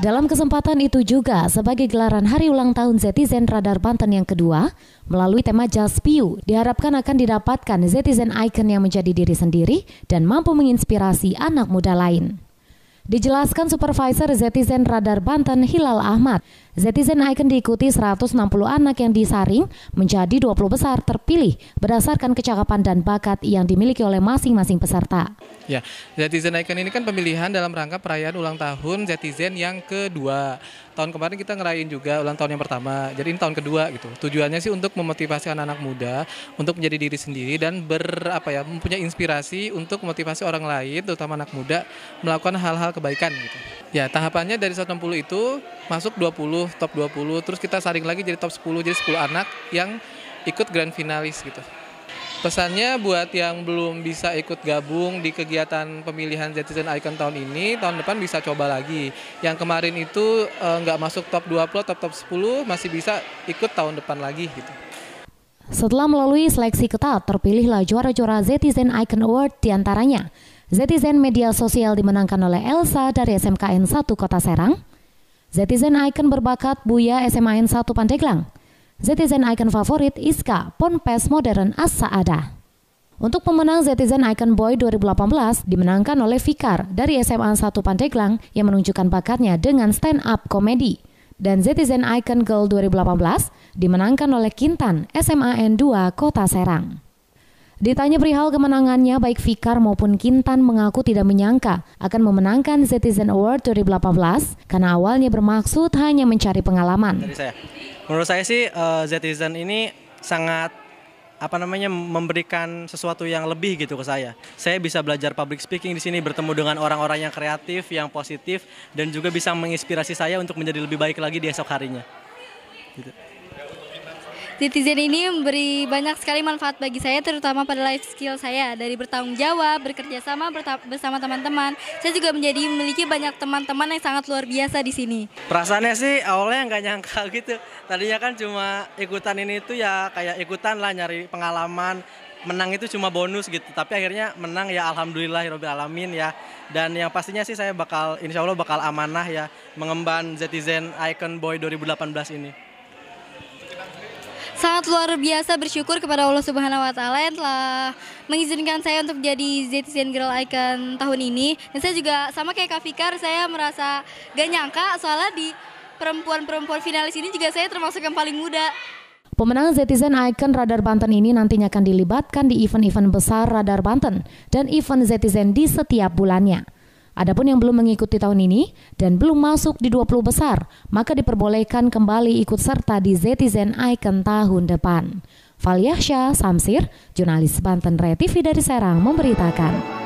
Dalam kesempatan itu juga, sebagai gelaran hari ulang tahun Zetizen Radar Banten yang kedua, melalui tema Jaspiu, diharapkan akan didapatkan Zetizen icon yang menjadi diri sendiri dan mampu menginspirasi anak muda lain. Dijelaskan Supervisor Zetizen Radar Banten Hilal Ahmad, Zetizen Icon diikuti 160 anak yang disaring menjadi 20 besar terpilih berdasarkan kecakapan dan bakat yang dimiliki oleh masing-masing peserta. Ya, Zetizen Icon ini kan pemilihan dalam rangka perayaan ulang tahun Zetizen yang kedua. Tahun kemarin kita ngerayain juga ulang tahun yang pertama, jadi ini tahun kedua gitu. Tujuannya sih untuk memotivasi anak-anak muda untuk menjadi diri sendiri dan ber apa ya mempunyai inspirasi untuk memotivasi orang lain, terutama anak muda melakukan hal-hal kebaikan gitu. Ya, tahapannya dari 160 itu masuk 20 top 20, terus kita saring lagi jadi top 10, jadi 10 anak yang ikut grand finalis gitu. Pesannya buat yang belum bisa ikut gabung di kegiatan pemilihan Zetizen Icon tahun ini, tahun depan bisa coba lagi. Yang kemarin itu eh, nggak e, masuk top 20 Top top 10, masih bisa ikut tahun depan lagi gitu. Setelah melalui seleksi ketat, terpilihlah juara-juara Zetizen Icon Award diantaranya. Zetizen Media Sosial dimenangkan oleh Elsa dari SMKN 1 Kota Serang, Zetizen Icon berbakat Buya N 1 Pandeglang. Zetizen Icon favorit Iska Ponpes Modern As Ada. Untuk pemenang Zetizen Icon Boy 2018 dimenangkan oleh Fikar dari SMA 1 Pandeglang yang menunjukkan bakatnya dengan stand up komedi. Dan Zetizen Icon Girl 2018 dimenangkan oleh Kintan N 2 Kota Serang. Ditanya perihal kemenangannya, baik Fikar maupun Kintan mengaku tidak menyangka akan memenangkan Citizen Award 2018 karena awalnya bermaksud hanya mencari pengalaman. saya, menurut saya sih uh, Citizen ini sangat apa namanya memberikan sesuatu yang lebih gitu ke saya. Saya bisa belajar public speaking di sini, bertemu dengan orang-orang yang kreatif, yang positif, dan juga bisa menginspirasi saya untuk menjadi lebih baik lagi di esok harinya. Gitu. Netizen ini memberi banyak sekali manfaat bagi saya, terutama pada life skill saya. Dari bertanggung jawab, bekerja sama bersama teman-teman, saya juga menjadi memiliki banyak teman-teman yang sangat luar biasa di sini. Perasaannya sih awalnya nggak nyangka gitu. Tadinya kan cuma ikutan ini tuh ya kayak ikutan lah nyari pengalaman, menang itu cuma bonus gitu tapi akhirnya menang ya alhamdulillah ya alamin ya dan yang pastinya sih saya bakal insya Allah bakal amanah ya mengemban Zetizen Icon Boy 2018 ini sangat luar biasa bersyukur kepada Allah Subhanahu wa taala yang telah mengizinkan saya untuk jadi Zetizen Girl Icon tahun ini. Dan saya juga sama kayak Kafikar saya merasa gak nyangka soalnya di perempuan-perempuan finalis ini juga saya termasuk yang paling muda. Pemenang Zetizen Icon Radar Banten ini nantinya akan dilibatkan di event-event besar Radar Banten dan event Zetizen di setiap bulannya. Adapun yang belum mengikuti tahun ini dan belum masuk di 20 besar, maka diperbolehkan kembali ikut serta di Zetizen Icon tahun depan. Valyahsyah Samsir, jurnalis Banten Re TV dari Serang memberitakan.